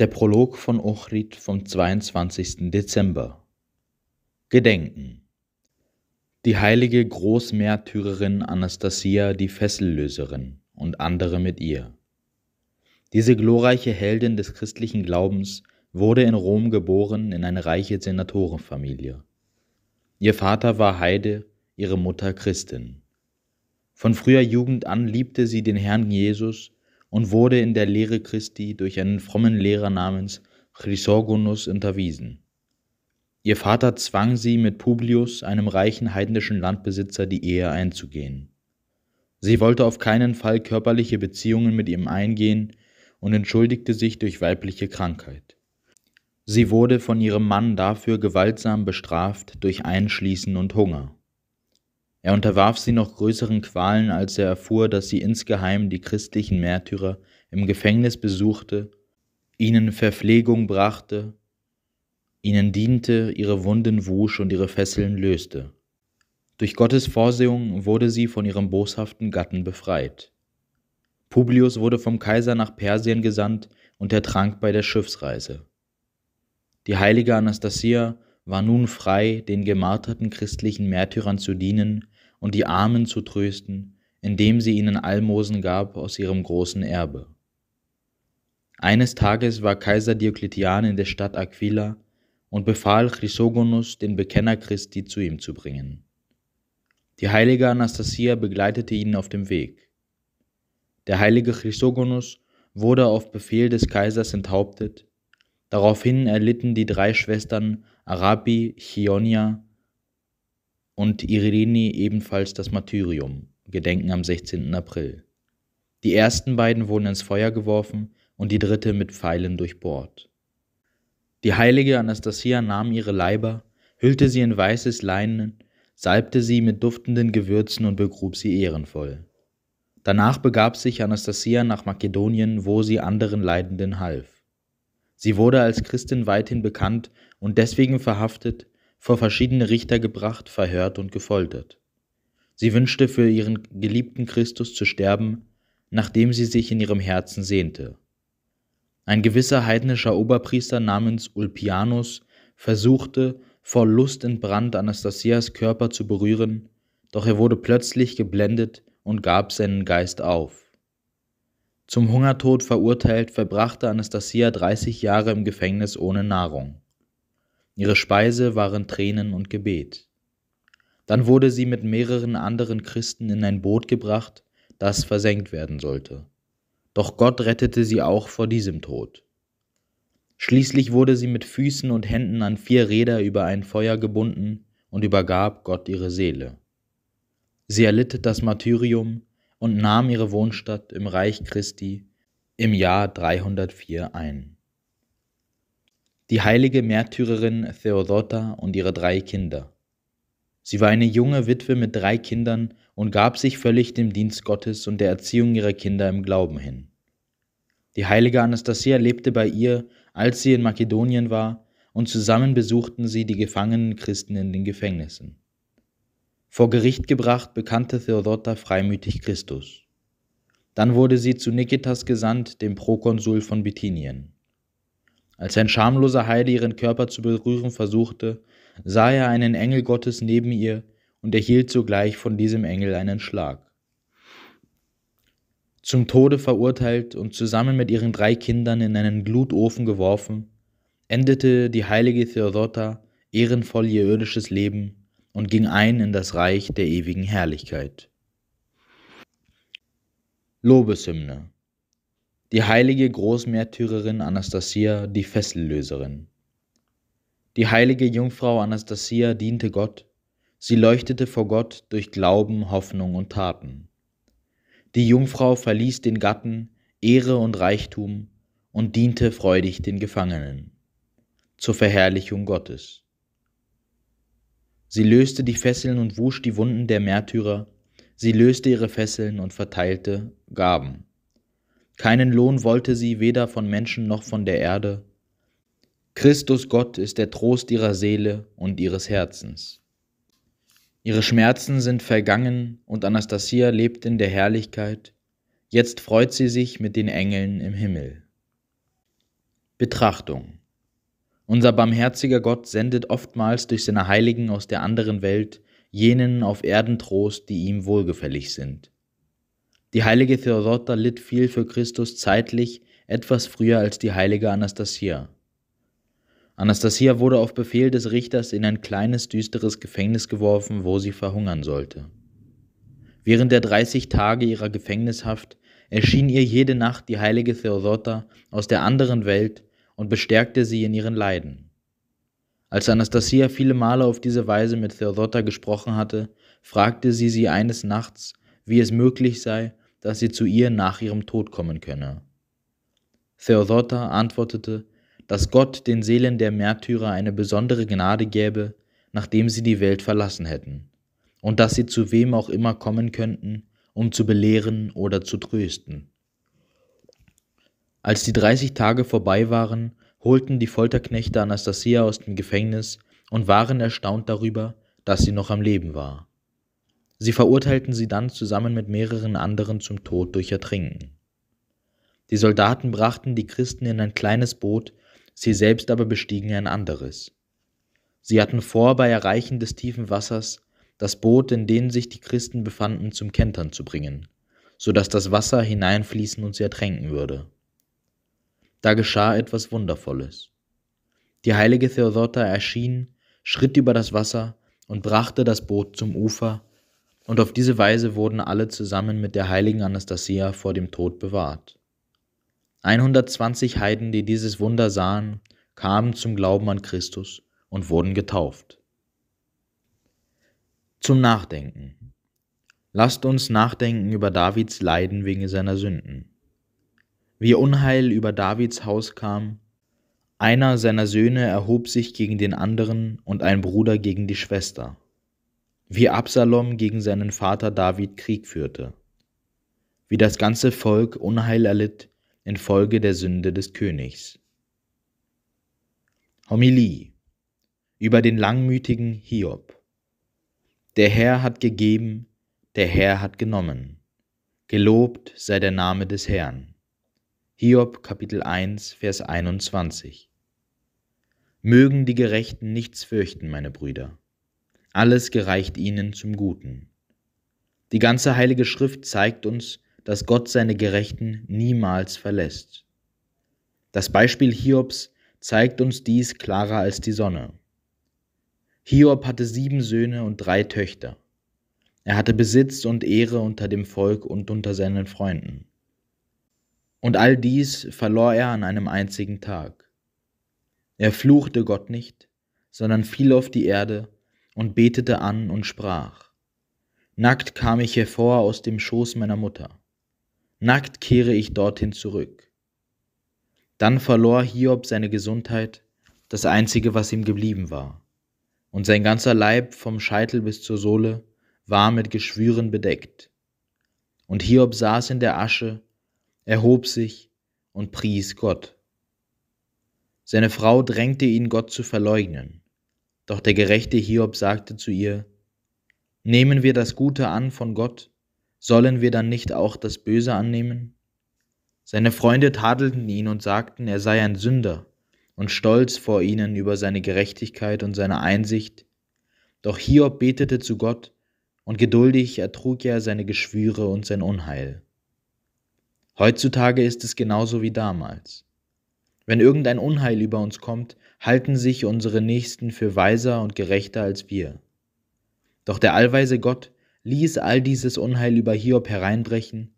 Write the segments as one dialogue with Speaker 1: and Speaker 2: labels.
Speaker 1: Der Prolog von Ochrid vom 22. Dezember. Gedenken. Die heilige Großmärtyrerin Anastasia, die Fessellöserin und andere mit ihr. Diese glorreiche Heldin des christlichen Glaubens wurde in Rom geboren in eine reiche Senatorenfamilie. Ihr Vater war Heide, ihre Mutter Christin. Von früher Jugend an liebte sie den Herrn Jesus und wurde in der Lehre Christi durch einen frommen Lehrer namens Chrysorgonus unterwiesen. Ihr Vater zwang sie mit Publius, einem reichen heidnischen Landbesitzer, die Ehe einzugehen. Sie wollte auf keinen Fall körperliche Beziehungen mit ihm eingehen und entschuldigte sich durch weibliche Krankheit. Sie wurde von ihrem Mann dafür gewaltsam bestraft durch Einschließen und Hunger. Er unterwarf sie noch größeren Qualen, als er erfuhr, dass sie insgeheim die christlichen Märtyrer im Gefängnis besuchte, ihnen Verpflegung brachte, ihnen diente, ihre Wunden wusch und ihre Fesseln löste. Durch Gottes Vorsehung wurde sie von ihrem boshaften Gatten befreit. Publius wurde vom Kaiser nach Persien gesandt und ertrank bei der Schiffsreise. Die heilige Anastasia war nun frei, den gemarterten christlichen Märtyrern zu dienen und die Armen zu trösten, indem sie ihnen Almosen gab aus ihrem großen Erbe. Eines Tages war Kaiser Diokletian in der Stadt Aquila und befahl Chrysogonus, den Bekenner Christi, zu ihm zu bringen. Die heilige Anastasia begleitete ihn auf dem Weg. Der heilige Chrysogonus wurde auf Befehl des Kaisers enthauptet. Daraufhin erlitten die drei Schwestern Arabi, Chionia und Irene ebenfalls das Martyrium, Gedenken am 16. April. Die ersten beiden wurden ins Feuer geworfen und die dritte mit Pfeilen durchbohrt. Die heilige Anastasia nahm ihre Leiber, hüllte sie in weißes Leinen, salbte sie mit duftenden Gewürzen und begrub sie ehrenvoll. Danach begab sich Anastasia nach Makedonien, wo sie anderen Leidenden half. Sie wurde als Christin weithin bekannt und deswegen verhaftet, vor verschiedene Richter gebracht, verhört und gefoltert. Sie wünschte für ihren geliebten Christus zu sterben, nachdem sie sich in ihrem Herzen sehnte. Ein gewisser heidnischer Oberpriester namens Ulpianus versuchte, vor Lust entbrannt Anastasias Körper zu berühren, doch er wurde plötzlich geblendet und gab seinen Geist auf. Zum Hungertod verurteilt, verbrachte Anastasia 30 Jahre im Gefängnis ohne Nahrung. Ihre Speise waren Tränen und Gebet. Dann wurde sie mit mehreren anderen Christen in ein Boot gebracht, das versenkt werden sollte. Doch Gott rettete sie auch vor diesem Tod. Schließlich wurde sie mit Füßen und Händen an vier Räder über ein Feuer gebunden und übergab Gott ihre Seele. Sie erlitt das Martyrium und nahm ihre Wohnstatt im Reich Christi im Jahr 304 ein die heilige Märtyrerin Theodota und ihre drei Kinder. Sie war eine junge Witwe mit drei Kindern und gab sich völlig dem Dienst Gottes und der Erziehung ihrer Kinder im Glauben hin. Die heilige Anastasia lebte bei ihr, als sie in Makedonien war, und zusammen besuchten sie die gefangenen Christen in den Gefängnissen. Vor Gericht gebracht bekannte Theodota freimütig Christus. Dann wurde sie zu Nikitas gesandt, dem Prokonsul von Bithynien. Als ein schamloser Heide ihren Körper zu berühren versuchte, sah er einen Engel Gottes neben ihr und erhielt sogleich von diesem Engel einen Schlag. Zum Tode verurteilt und zusammen mit ihren drei Kindern in einen Glutofen geworfen, endete die heilige Theodota ehrenvoll ihr irdisches Leben und ging ein in das Reich der ewigen Herrlichkeit. Lobeshymne die heilige Großmärtyrerin Anastasia, die Fessellöserin. Die heilige Jungfrau Anastasia diente Gott, sie leuchtete vor Gott durch Glauben, Hoffnung und Taten. Die Jungfrau verließ den Gatten, Ehre und Reichtum und diente freudig den Gefangenen zur Verherrlichung Gottes. Sie löste die Fesseln und wusch die Wunden der Märtyrer, sie löste ihre Fesseln und verteilte Gaben. Keinen Lohn wollte sie weder von Menschen noch von der Erde. Christus Gott ist der Trost ihrer Seele und ihres Herzens. Ihre Schmerzen sind vergangen und Anastasia lebt in der Herrlichkeit. Jetzt freut sie sich mit den Engeln im Himmel. Betrachtung unser barmherziger Gott sendet oftmals durch seine Heiligen aus der anderen Welt jenen auf Erden Trost, die ihm wohlgefällig sind. Die heilige Theodota litt viel für Christus zeitlich etwas früher als die heilige Anastasia. Anastasia wurde auf Befehl des Richters in ein kleines, düsteres Gefängnis geworfen, wo sie verhungern sollte. Während der 30 Tage ihrer Gefängnishaft erschien ihr jede Nacht die heilige Theodota aus der anderen Welt und bestärkte sie in ihren Leiden. Als Anastasia viele Male auf diese Weise mit Theodota gesprochen hatte, fragte sie sie eines Nachts, wie es möglich sei, dass sie zu ihr nach ihrem Tod kommen könne. Theodota antwortete, dass Gott den Seelen der Märtyrer eine besondere Gnade gäbe, nachdem sie die Welt verlassen hätten, und dass sie zu wem auch immer kommen könnten, um zu belehren oder zu trösten. Als die 30 Tage vorbei waren, holten die Folterknechte Anastasia aus dem Gefängnis und waren erstaunt darüber, dass sie noch am Leben war. Sie verurteilten sie dann zusammen mit mehreren anderen zum Tod durch Ertrinken. Die Soldaten brachten die Christen in ein kleines Boot, sie selbst aber bestiegen ein anderes. Sie hatten vor, bei Erreichen des tiefen Wassers das Boot, in dem sich die Christen befanden, zum Kentern zu bringen, so dass das Wasser hineinfließen und sie ertränken würde. Da geschah etwas Wundervolles. Die heilige Theodota erschien, schritt über das Wasser und brachte das Boot zum Ufer, und auf diese Weise wurden alle zusammen mit der heiligen Anastasia vor dem Tod bewahrt. 120 Heiden, die dieses Wunder sahen, kamen zum Glauben an Christus und wurden getauft. Zum Nachdenken. Lasst uns nachdenken über Davids Leiden wegen seiner Sünden. Wie Unheil über Davids Haus kam, einer seiner Söhne erhob sich gegen den anderen und ein Bruder gegen die Schwester wie Absalom gegen seinen Vater David Krieg führte, wie das ganze Volk Unheil erlitt infolge der Sünde des Königs. Homilie über den langmütigen Hiob. Der Herr hat gegeben, der Herr hat genommen. Gelobt sei der Name des Herrn. Hiob Kapitel 1, Vers 21. Mögen die Gerechten nichts fürchten, meine Brüder alles gereicht ihnen zum Guten. Die ganze Heilige Schrift zeigt uns, dass Gott seine Gerechten niemals verlässt. Das Beispiel Hiobs zeigt uns dies klarer als die Sonne. Hiob hatte sieben Söhne und drei Töchter. Er hatte Besitz und Ehre unter dem Volk und unter seinen Freunden. Und all dies verlor er an einem einzigen Tag. Er fluchte Gott nicht, sondern fiel auf die Erde und betete an und sprach, Nackt kam ich hervor aus dem Schoß meiner Mutter, nackt kehre ich dorthin zurück. Dann verlor Hiob seine Gesundheit, das einzige, was ihm geblieben war, und sein ganzer Leib vom Scheitel bis zur Sohle war mit Geschwüren bedeckt. Und Hiob saß in der Asche, erhob sich und pries Gott. Seine Frau drängte ihn, Gott zu verleugnen. Doch der gerechte Hiob sagte zu ihr, Nehmen wir das Gute an von Gott, sollen wir dann nicht auch das Böse annehmen? Seine Freunde tadelten ihn und sagten, er sei ein Sünder, und stolz vor ihnen über seine Gerechtigkeit und seine Einsicht. Doch Hiob betete zu Gott, und geduldig ertrug er seine Geschwüre und sein Unheil. Heutzutage ist es genauso wie damals. Wenn irgendein Unheil über uns kommt, halten sich unsere Nächsten für weiser und gerechter als wir. Doch der allweise Gott ließ all dieses Unheil über Hiob hereinbrechen,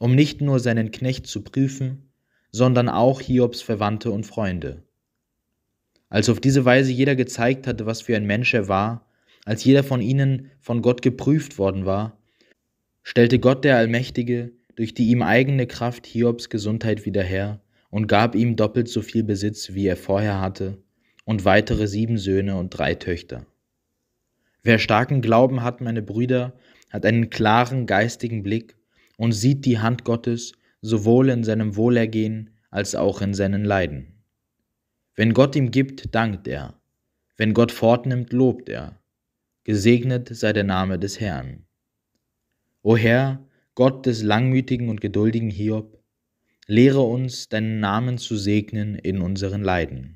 Speaker 1: um nicht nur seinen Knecht zu prüfen, sondern auch Hiobs Verwandte und Freunde. Als auf diese Weise jeder gezeigt hatte, was für ein Mensch er war, als jeder von ihnen von Gott geprüft worden war, stellte Gott der Allmächtige durch die ihm eigene Kraft Hiobs Gesundheit wieder her und gab ihm doppelt so viel Besitz, wie er vorher hatte, und weitere sieben Söhne und drei Töchter. Wer starken Glauben hat, meine Brüder, hat einen klaren geistigen Blick und sieht die Hand Gottes sowohl in seinem Wohlergehen als auch in seinen Leiden. Wenn Gott ihm gibt, dankt er, wenn Gott fortnimmt, lobt er. Gesegnet sei der Name des Herrn. O Herr, Gott des langmütigen und geduldigen Hiob, lehre uns, deinen Namen zu segnen in unseren Leiden.